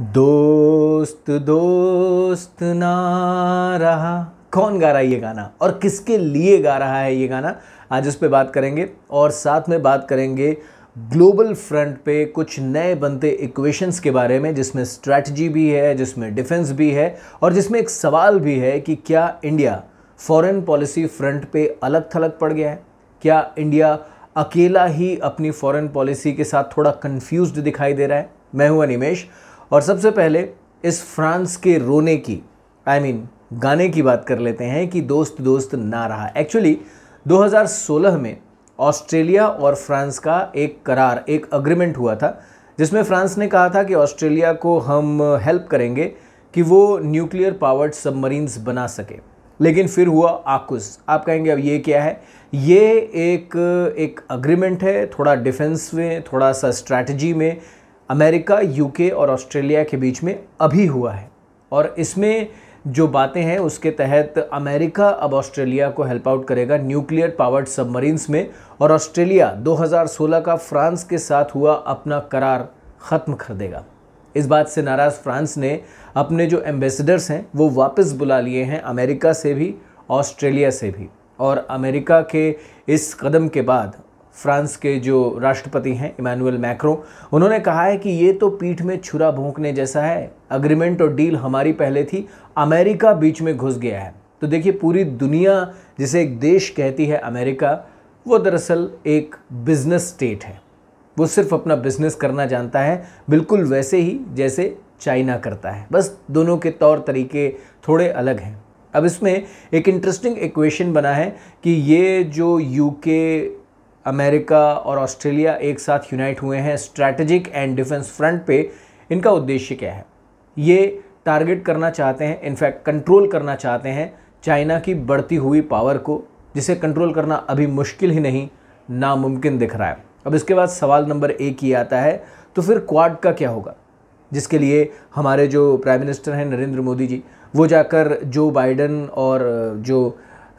दोस्त दोस्त ना रहा कौन गा रहा है ये गाना और किसके लिए गा रहा है ये गाना आज उस पर बात करेंगे और साथ में बात करेंगे ग्लोबल फ्रंट पे कुछ नए बनते इक्वेशंस के बारे में जिसमें स्ट्रैटी भी है जिसमें डिफेंस भी है और जिसमें एक सवाल भी है कि क्या इंडिया फॉरेन पॉलिसी फ्रंट पे अलग थलग पड़ गया है क्या इंडिया अकेला ही अपनी फॉरेन पॉलिसी के साथ थोड़ा कंफ्यूज्ड दिखाई दे रहा है मैं हूं अनिमेश और सबसे पहले इस फ्रांस के रोने की आई I मीन mean, गाने की बात कर लेते हैं कि दोस्त दोस्त ना रहा एक्चुअली 2016 में ऑस्ट्रेलिया और फ्रांस का एक करार एक अग्रीमेंट हुआ था जिसमें फ्रांस ने कहा था कि ऑस्ट्रेलिया को हम हेल्प करेंगे कि वो न्यूक्लियर पावर्ड सबमरीन्स बना सके लेकिन फिर हुआ आकुस आप कहेंगे अब ये क्या है ये एक एक अग्रीमेंट है थोड़ा डिफेंस में थोड़ा सा स्ट्रैटी में अमेरिका यूके और ऑस्ट्रेलिया के बीच में अभी हुआ है और इसमें जो बातें हैं उसके तहत अमेरिका अब ऑस्ट्रेलिया को हेल्प आउट करेगा न्यूक्लियर पावर्ड सबमरीन्स में और ऑस्ट्रेलिया 2016 का फ्रांस के साथ हुआ अपना करार ख़त्म कर देगा इस बात से नाराज़ फ्रांस ने अपने जो एम्बेसडर्स हैं वो वापस बुला लिए हैं अमेरिका से भी ऑस्ट्रेलिया से भी और अमेरिका के इस कदम के बाद फ्रांस के जो राष्ट्रपति हैं इमानुअल मैक्रो उन्होंने कहा है कि ये तो पीठ में छुरा भोंकने जैसा है अग्रीमेंट और डील हमारी पहले थी अमेरिका बीच में घुस गया है तो देखिए पूरी दुनिया जिसे एक देश कहती है अमेरिका वो दरअसल एक बिजनेस स्टेट है वो सिर्फ अपना बिजनेस करना जानता है बिल्कुल वैसे ही जैसे चाइना करता है बस दोनों के तौर तरीके थोड़े अलग हैं अब इसमें एक इंटरेस्टिंग इक्वेशन बना है कि ये जो यूके अमेरिका और ऑस्ट्रेलिया एक साथ यूनाइट हुए हैं स्ट्रैटेजिक एंड डिफेंस फ्रंट पे इनका उद्देश्य क्या है ये टारगेट करना चाहते हैं इनफैक्ट कंट्रोल करना चाहते हैं चाइना की बढ़ती हुई पावर को जिसे कंट्रोल करना अभी मुश्किल ही नहीं नामुमकिन दिख रहा है अब इसके बाद सवाल नंबर एक ही आता है तो फिर क्वाड का क्या होगा जिसके लिए हमारे जो प्राइम मिनिस्टर हैं नरेंद्र मोदी जी वो जाकर जो बाइडन और जो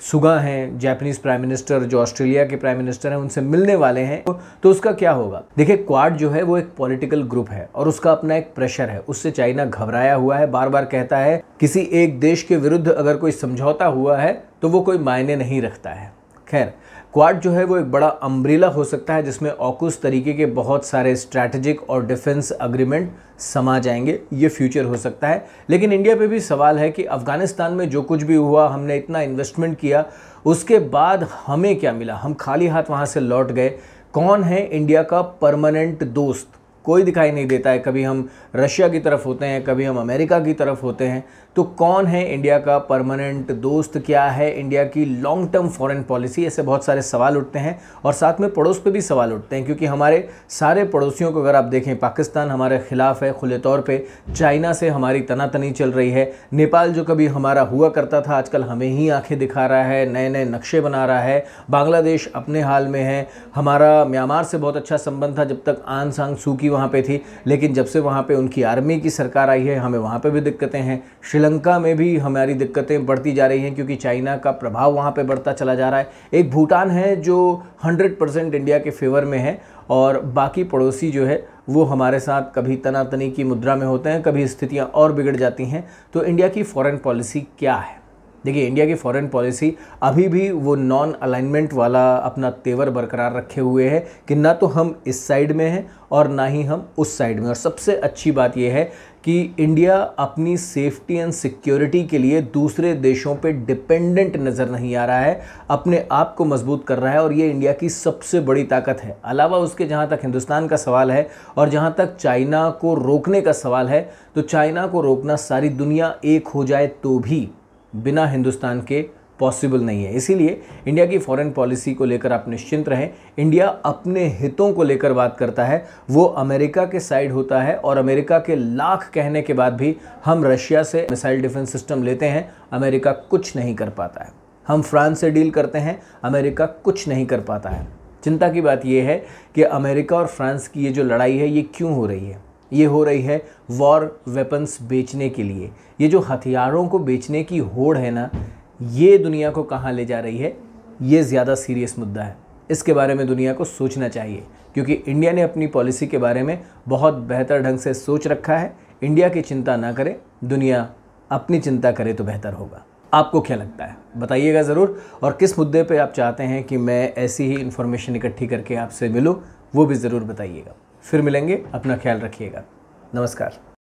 सुगा हैं जैपनीज प्राइम मिनिस्टर जो ऑस्ट्रेलिया के प्राइम मिनिस्टर हैं उनसे मिलने वाले हैं तो उसका क्या होगा देखिए क्वाड जो है वो एक पॉलिटिकल ग्रुप है और उसका अपना एक प्रेशर है उससे चाइना घबराया हुआ है बार बार कहता है किसी एक देश के विरुद्ध अगर कोई समझौता हुआ है तो वो कोई मायने नहीं रखता है खैर क्वाड जो है वो एक बड़ा अम्ब्रेला हो सकता है जिसमें ऑकुस तरीके के बहुत सारे स्ट्रैटेजिक और डिफेंस अग्रीमेंट समा जाएंगे ये फ्यूचर हो सकता है लेकिन इंडिया पे भी सवाल है कि अफ़गानिस्तान में जो कुछ भी हुआ हमने इतना इन्वेस्टमेंट किया उसके बाद हमें क्या मिला हम खाली हाथ वहाँ से लौट गए कौन है इंडिया का परमानेंट दोस्त कोई दिखाई नहीं देता है कभी हम रशिया की तरफ होते हैं कभी हम अमेरिका की तरफ होते हैं तो कौन है इंडिया का परमानेंट दोस्त क्या है इंडिया की लॉन्ग टर्म फॉरेन पॉलिसी ऐसे बहुत सारे सवाल उठते हैं और साथ में पड़ोस पे भी सवाल उठते हैं क्योंकि हमारे सारे पड़ोसियों को अगर आप देखें पाकिस्तान हमारे ख़िलाफ़ है खुले तौर पर चाइना से हमारी तनातनी चल रही है नेपाल जो कभी हमारा हुआ करता था आजकल हमें ही आंखें दिखा रहा है नए नए नक्शे बना रहा है बांग्लादेश अपने हाल में है हमारा म्यांमार से बहुत अच्छा संबंध था जब तक आन सांग सू की वहाँ पे थी लेकिन जब से वहाँ पे उनकी आर्मी की सरकार आई है हमें वहाँ पे भी दिक्कतें हैं श्रीलंका में भी हमारी दिक्कतें बढ़ती जा रही हैं क्योंकि चाइना का प्रभाव वहाँ पे बढ़ता चला जा रहा है एक भूटान है जो हंड्रेड परसेंट इंडिया के फेवर में है और बाकी पड़ोसी जो है वो हमारे साथ कभी तनातनी की मुद्रा में होते हैं कभी स्थितियाँ और बिगड़ जाती हैं तो इंडिया की फॉरेन पॉलिसी क्या है देखिए इंडिया की फॉरेन पॉलिसी अभी भी वो नॉन अलाइनमेंट वाला अपना तेवर बरकरार रखे हुए है कि ना तो हम इस साइड में हैं और ना ही हम उस साइड में और सबसे अच्छी बात यह है कि इंडिया अपनी सेफ्टी एंड सिक्योरिटी के लिए दूसरे देशों पे डिपेंडेंट नज़र नहीं आ रहा है अपने आप को मजबूत कर रहा है और ये इंडिया की सबसे बड़ी ताकत है अलावा उसके जहाँ तक हिंदुस्तान का सवाल है और जहाँ तक चाइना को रोकने का सवाल है तो चाइना को रोकना सारी दुनिया एक हो जाए तो भी बिना हिंदुस्तान के पॉसिबल नहीं है इसीलिए इंडिया की फॉरेन पॉलिसी को लेकर आप निश्चिंत रहें इंडिया अपने हितों को लेकर बात करता है वो अमेरिका के साइड होता है और अमेरिका के लाख कहने के बाद भी हम रशिया से मिसाइल डिफेंस सिस्टम लेते हैं अमेरिका कुछ नहीं कर पाता है हम फ्रांस से डील करते हैं अमेरिका कुछ नहीं कर पाता है चिंता की बात यह है कि अमेरिका और फ्रांस की ये जो लड़ाई है ये क्यों हो रही है ये हो रही है वॉर वेपन्स बेचने के लिए ये जो हथियारों को बेचने की होड़ है ना ये दुनिया को कहाँ ले जा रही है ये ज़्यादा सीरियस मुद्दा है इसके बारे में दुनिया को सोचना चाहिए क्योंकि इंडिया ने अपनी पॉलिसी के बारे में बहुत बेहतर ढंग से सोच रखा है इंडिया की चिंता ना करें दुनिया अपनी चिंता करे तो बेहतर होगा आपको क्या लगता है बताइएगा ज़रूर और किस मुद्दे पे आप चाहते हैं कि मैं ऐसी ही इन्फॉर्मेशन इकट्ठी करके आपसे मिलूँ वो भी ज़रूर बताइएगा फिर मिलेंगे अपना ख्याल रखिएगा नमस्कार